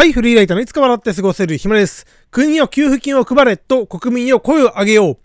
はい、フリーライターのいつか笑って過ごせる暇です。国には給付金を配れと国民よ声を上げよう。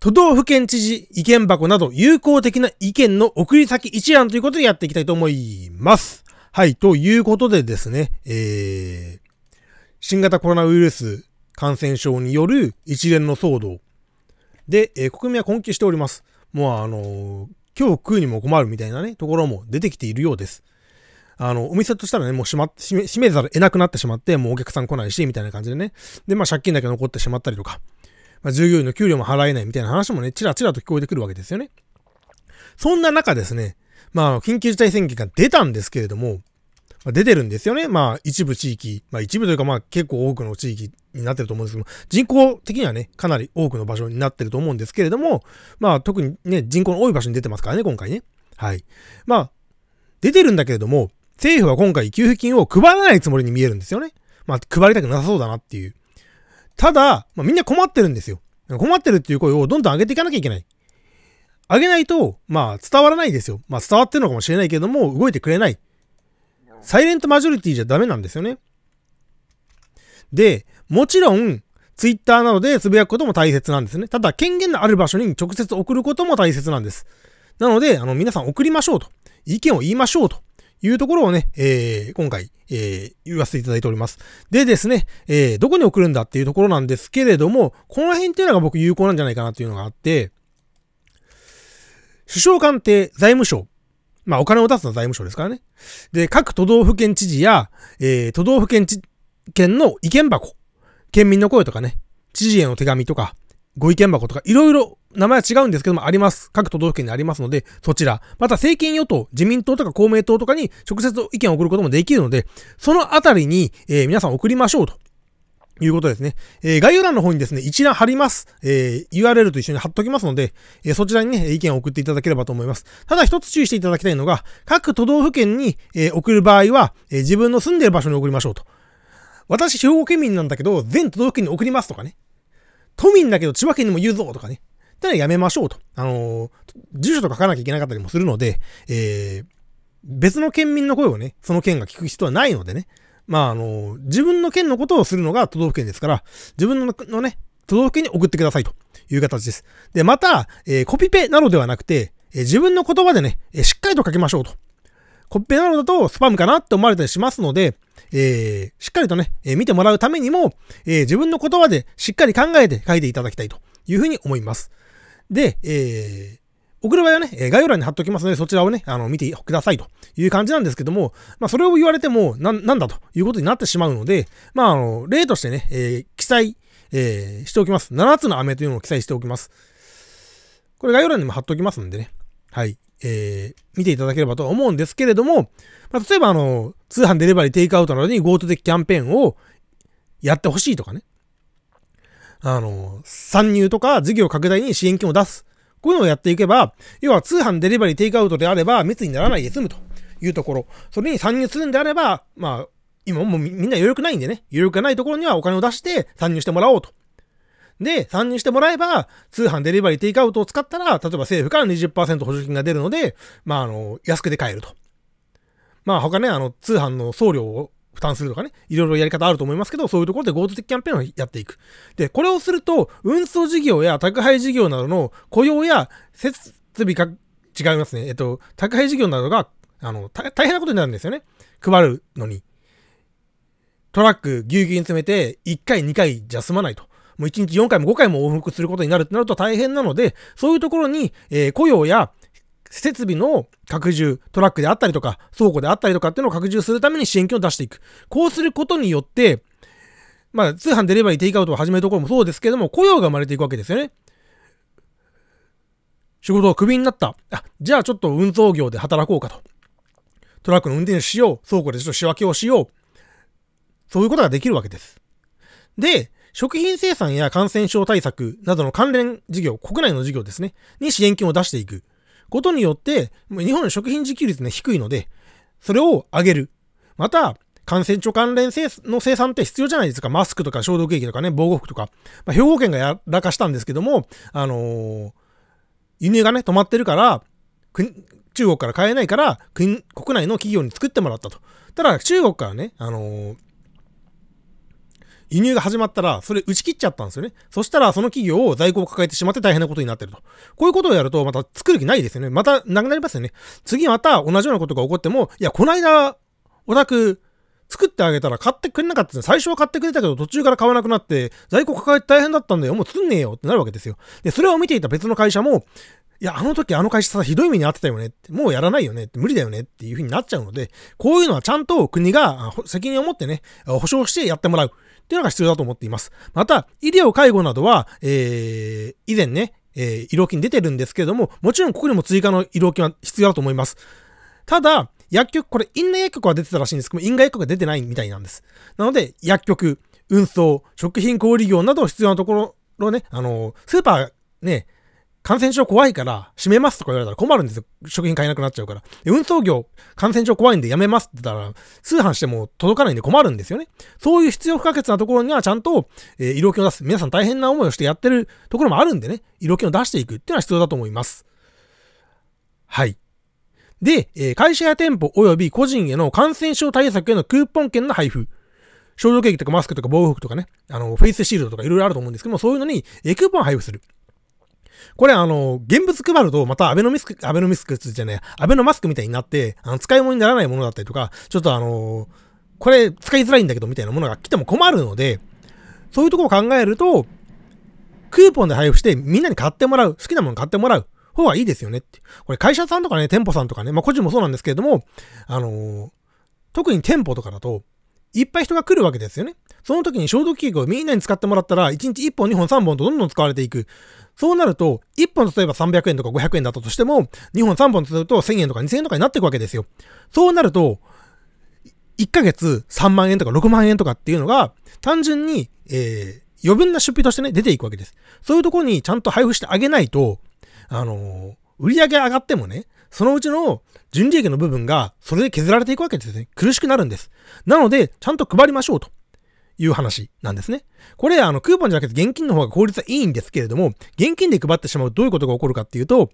都道府県知事、意見箱など友好的な意見の送り先一覧ということでやっていきたいと思います。はい、ということでですね、えー、新型コロナウイルス感染症による一連の騒動で、えー、国民は困窮しております。もうあのー、今日食うにも困るみたいなね、ところも出てきているようです。あの、お店としたらね、もう閉ま閉め、閉めざる得なくなってしまって、もうお客さん来ないし、みたいな感じでね。で、まあ借金だけ残ってしまったりとか、まあ従業員の給料も払えないみたいな話もね、ちらちらと聞こえてくるわけですよね。そんな中ですね、まあ、緊急事態宣言が出たんですけれども、まあ、出てるんですよね。まあ、一部地域、まあ一部というかまあ結構多くの地域になってると思うんですけども、人口的にはね、かなり多くの場所になってると思うんですけれども、まあ特にね、人口の多い場所に出てますからね、今回ね。はい。まあ、出てるんだけれども、政府は今回給付金を配らないつもりに見えるんですよね。まあ、配りたくなさそうだなっていう。ただ、まあ、みんな困ってるんですよ。困ってるっていう声をどんどん上げていかなきゃいけない。上げないと、まあ、伝わらないですよ。まあ、伝わってるのかもしれないけども、動いてくれない。サイレントマジョリティじゃダメなんですよね。で、もちろん、ツイッターなどでつぶやくことも大切なんですね。ただ、権限のある場所に直接送ることも大切なんです。なので、あの、皆さん送りましょうと。意見を言いましょうと。いうところをね、えー、今回、えー、言わせていただいております。でですね、えー、どこに送るんだっていうところなんですけれども、この辺っていうのが僕有効なんじゃないかなっていうのがあって、首相官邸、財務省、まあお金を出すのは財務省ですからね。で、各都道府県知事や、えー、都道府県知、県の意見箱、県民の声とかね、知事への手紙とか、ご意見箱とか、いろいろ名前は違うんですけども、あります。各都道府県にありますので、そちら。また政権与党、自民党とか公明党とかに直接意見を送ることもできるので、そのあたりに、えー、皆さん送りましょうと。いうことですね。えー、概要欄の方にですね、一覧貼ります。えー、URL と一緒に貼っときますので、えー、そちらにね、意見を送っていただければと思います。ただ一つ注意していただきたいのが、各都道府県に、え送る場合は、え自分の住んでる場所に送りましょうと。私、兵庫県民なんだけど、全都道府県に送りますとかね。都民だけど千葉県にも言うぞとかね。ただやめましょうと。あのー、住所とか書かなきゃいけなかったりもするので、えー、別の県民の声をね、その県が聞く必要はないのでね。まあ、あのー、自分の県のことをするのが都道府県ですから、自分のね、都道府県に送ってくださいという形です。で、また、えー、コピペなどではなくて、えー、自分の言葉でね、えー、しっかりと書きましょうと。コピペなどだとスパムかなって思われたりしますので、えー、しっかりとね、えー、見てもらうためにも、えー、自分の言葉でしっかり考えて書いていただきたいというふうに思います。で、えー、送る場合はね、概要欄に貼っておきますので、そちらをね、あの、見てくださいという感じなんですけども、まあ、それを言われても、な、なんだということになってしまうので、まあ、あの、例としてね、え記載、えしておきます。7つの飴というのを記載しておきます。これ概要欄にも貼っておきますんでね。はい。えー、見ていただければと思うんですけれども、まあ、例えばあの、通販デリバリーテイクアウトなどに GoTo 的キャンペーンをやってほしいとかね。あの、参入とか事業拡大に支援金を出す。こういうのをやっていけば、要は通販デリバリーテイクアウトであれば密にならないで済むというところ。それに参入するんであれば、まあ、今もうみんな余力ないんでね、余力がないところにはお金を出して参入してもらおうとで、参入してもらえば、通販、デリバリー、テイクアウトを使ったら、例えば政府から20%補助金が出るので、まあ、あの、安くで買えると。まあ、他ね、あの、通販の送料を負担するとかね、いろいろやり方あると思いますけど、そういうところで GoTo 的キャンペーンをやっていく。で、これをすると、運送事業や宅配事業などの雇用や設備が違いますね。えっと、宅配事業などが、あの、大変なことになるんですよね。配るのに。トラックぎゅうぎゅうに詰めて、1回、2回じゃ済まないと。もう1日4回も5回も往復することになるとなると大変なので、そういうところに、えー、雇用や設備の拡充、トラックであったりとか、倉庫であったりとかっていうのを拡充するために支援金を出していく。こうすることによって、まあ、通販、デリバリー、テイクアウトを始めるところもそうですけども、雇用が生まれていくわけですよね。仕事をクビになった。あ、じゃあちょっと運送業で働こうかと。トラックの運転手しよう。倉庫でちょっと仕分けをしよう。そういうことができるわけです。で、食品生産や感染症対策などの関連事業、国内の事業ですね、に支援金を出していくことによって、日本の食品自給率ね、低いので、それを上げる。また、感染症関連の生産って必要じゃないですか。マスクとか消毒液とかね、防護服とか。まあ、兵庫県がやらかしたんですけども、あのー、輸入がね、止まってるから、中国から買えないから国、国内の企業に作ってもらったと。ただ、中国からね、あのー、輸入が始まったら、それ打ち切っちゃったんですよね。そしたら、その企業を在庫を抱えてしまって大変なことになってると。こういうことをやると、また作る気ないですよね。また、なくなりますよね。次また同じようなことが起こっても、いや、この間、おオタク、作ってあげたら買ってくれなかった最初は買ってくれたけど途中から買わなくなって在庫抱えて大変だったんだよ。もう作んねえよってなるわけですよ。で、それを見ていた別の会社も、いや、あの時あの会社さ、ひどい目に遭ってたよねって、もうやらないよねって、無理だよねっていう風になっちゃうので、こういうのはちゃんと国が責任を持ってね、保証してやってもらう。っていうのが必要だと思っています。また、医療介護などは、えー、以前ね、えー、医療金出てるんですけれども、もちろんここにも追加の医療金は必要だと思います。ただ、薬局、これ、院内薬局は出てたらしいんですけども、院外薬局は出てないみたいなんです。なので、薬局、運送、食品小売業など必要なところのね、あのー、スーパーね、感染症怖いから閉めますとか言われたら困るんですよ。食品買えなくなっちゃうから。運送業、感染症怖いんでやめますって言ったら、通販しても届かないんで困るんですよね。そういう必要不可欠なところにはちゃんと、えー、医療を出す。皆さん大変な思いをしてやってるところもあるんでね、医療を出していくっていうのは必要だと思います。はい。で、えー、会社や店舗及び個人への感染症対策へのクーポン券の配布。消毒液とかマスクとか防護服とかね、あの、フェイスシールドとかいろいろあると思うんですけども、そういうのに、えクーポン配布する。これあの、現物配るとまたアベノミスク、アベノミスクじゃねアベノマスクみたいになって、あの、使い物にならないものだったりとか、ちょっとあの、これ使いづらいんだけどみたいなものが来ても困るので、そういうところを考えると、クーポンで配布してみんなに買ってもらう、好きなもの買ってもらう方がいいですよねって。これ会社さんとかね、店舗さんとかね、まあ個人もそうなんですけれども、あの特に店舗とかだと、いっぱい人が来るわけですよね。その時に消毒器具をみんなに使ってもらったら、1日1本、2本、3本とどんどん使われていく。そうなると、1本例えば300円とか500円だったとしても、2本、3本すると1000円とか2000円とかになっていくわけですよ。そうなると、1ヶ月3万円とか6万円とかっていうのが、単純に、えー、余分な出費としてね、出ていくわけです。そういうとこにちゃんと配布してあげないと、あのー、売上上がってもね、そのうちの純利益の部分が、それで削られていくわけですね。苦しくなるんです。なので、ちゃんと配りましょうと。いう話なんですね。これ、あの、クーポンじゃなくて現金の方が効率はいいんですけれども、現金で配ってしまうどういうことが起こるかっていうと、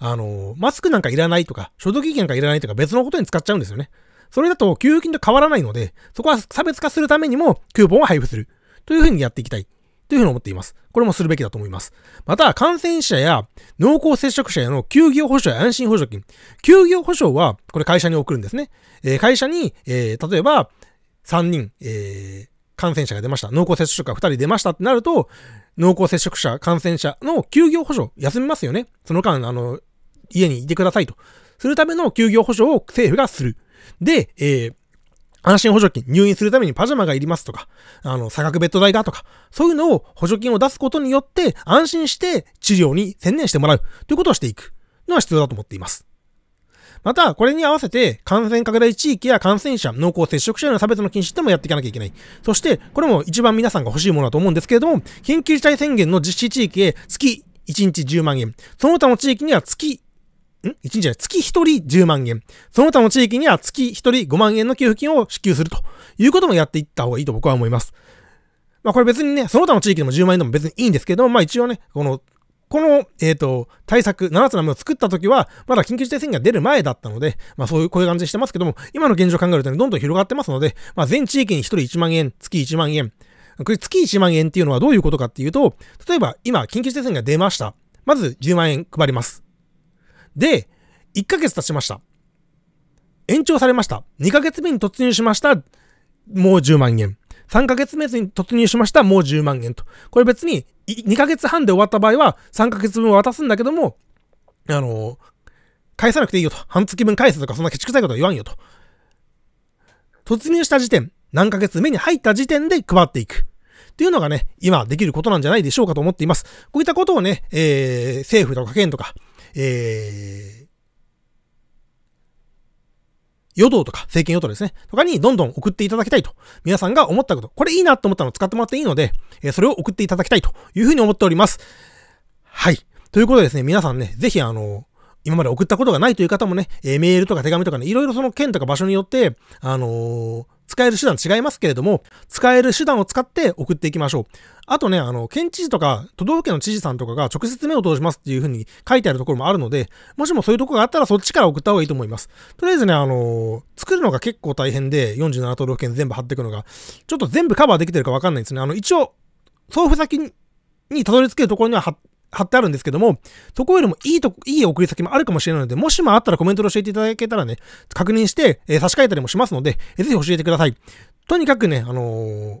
あの、マスクなんかいらないとか、所属期限なんかいらないとか別のことに使っちゃうんですよね。それだと給付金と変わらないので、そこは差別化するためにもクーポンを配布する。というふうにやっていきたい。というふうに思っています。これもするべきだと思います。また、感染者や濃厚接触者への休業保障や安心保障金。休業保障は、これ会社に送るんですね。えー、会社に、えー、例えば、3人、えー、感染者が出ました。濃厚接触者2人出ましたってなると、濃厚接触者、感染者の休業補助休みますよね。その間、あの、家にいてくださいと。するための休業補償を政府がする。で、えー、安心補助金、入院するためにパジャマがいりますとか、あの、差額ベッド代だとか、そういうのを補助金を出すことによって、安心して治療に専念してもらうということをしていくのは必要だと思っています。また、これに合わせて、感染拡大地域や感染者、濃厚接触者への差別の禁止ってもやっていかなきゃいけない。そして、これも一番皆さんが欲しいものだと思うんですけれども、緊急事態宣言の実施地域へ月1日10万円。その他の地域には月ん ?1 日じゃない、月1人10万円。その他の地域には月1人5万円の給付金を支給するということもやっていった方がいいと僕は思います。まあこれ別にね、その他の地域でも10万円でも別にいいんですけど、まあ一応ね、このこの、えっ、ー、と、対策、7つの目を作った時は、まだ緊急事態宣言が出る前だったので、まあそういう、こういう感じしてますけども、今の現状考えるとね、どんどん広がってますので、まあ全地域に1人1万円、月1万円。これ月1万円っていうのはどういうことかっていうと、例えば今、緊急事態宣言が出ました。まず10万円配ります。で、1ヶ月経ちました。延長されました。2ヶ月目に突入しました。もう10万円。3ヶ月目に突入しました。もう10万円と。これ別に2ヶ月半で終わった場合は、3ヶ月分渡すんだけども、あの、返さなくていいよと。半月分返すとか、そんなケチくさいことは言わんよと。突入した時点、何ヶ月目に入った時点で配っていく。っていうのがね、今できることなんじゃないでしょうかと思っています。こういったことをね、えー、政府とか県とか、えー、与党とか、政権与党ですね、とかにどんどん送っていただきたいと、皆さんが思ったこと、これいいなと思ったのを使ってもらっていいので、えそれを送っていただきたいというふうに思っております。はい。ということでですね、皆さんね、ぜひあの、今まで送ったことがないという方もね、えメールとか手紙とかね、いろいろその県とか場所によって、あのー、使える手段違いますけれども、使える手段を使って送っていきましょう。あとね、あの、県知事とか、都道府県の知事さんとかが直接目を通しますっていう風に書いてあるところもあるので、もしもそういうとこがあったらそっちから送った方がいいと思います。とりあえずね、あのー、作るのが結構大変で、47都道府県全部貼っていくのが、ちょっと全部カバーできてるかわかんないんですね。あの、一応、送付先にたどり着けるところには貼ってあるんですけども、そこよりもいいとこ、いい送り先もあるかもしれないので、もしもあったらコメントで教えていただけたらね、確認して、えー、差し替えたりもしますので、えー、ぜひ教えてください。とにかくね、あのー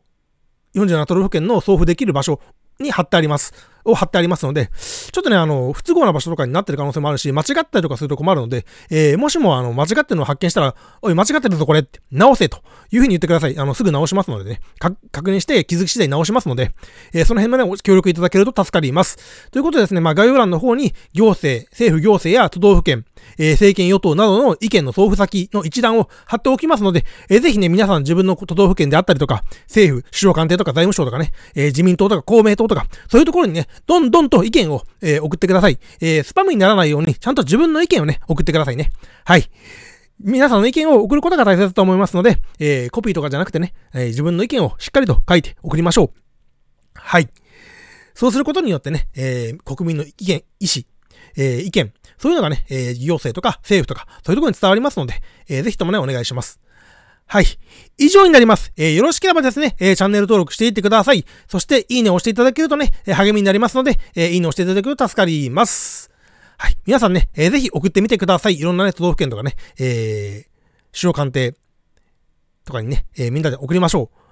47都道府県の送付できる場所に貼ってあります。を貼ってありますので、ちょっとね、あの、不都合な場所とかになってる可能性もあるし、間違ったりとかすると困るので、えー、もしも、あの、間違ってるのを発見したら、おい、間違ってるぞ、これって、直せ、というふうに言ってください。あの、すぐ直しますのでね、確認して気づき次第直しますので、えー、その辺まで、ね、協力いただけると助かります。ということでですね、まあ、概要欄の方に、行政、政府行政や都道府県、えー、政権与党などの意見の送付先の一覧を貼っておきますので、えー、ぜひね、皆さん自分の都道府県であったりとか、政府、首相官邸とか財務省とかね、えー、自民党とか公明党とか、そういうところにね、どんどんと意見を、えー、送ってください。えー、スパムにならないように、ちゃんと自分の意見をね、送ってくださいね。はい。皆さんの意見を送ることが大切だと思いますので、えー、コピーとかじゃなくてね、えー、自分の意見をしっかりと書いて送りましょう。はい。そうすることによってね、えー、国民の意見、意思、えー、意見、そういうのがね、えー、行政とか政府とか、そういうところに伝わりますので、えー、ぜひともね、お願いします。はい。以上になります。えー、よろしければですね、えー、チャンネル登録していってください。そして、いいねを押していただけるとね、えー、励みになりますので、えー、いいねを押していただけると助かります。はい。皆さんね、えー、ぜひ送ってみてください。いろんなね、都道府県とかね、えー、首相官邸とかにね、えー、みんなで送りましょう。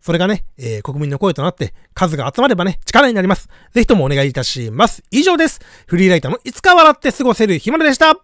それがね、えー、国民の声となって、数が集まればね、力になります。ぜひともお願いいたします。以上です。フリーライターのいつか笑って過ごせる日まででした。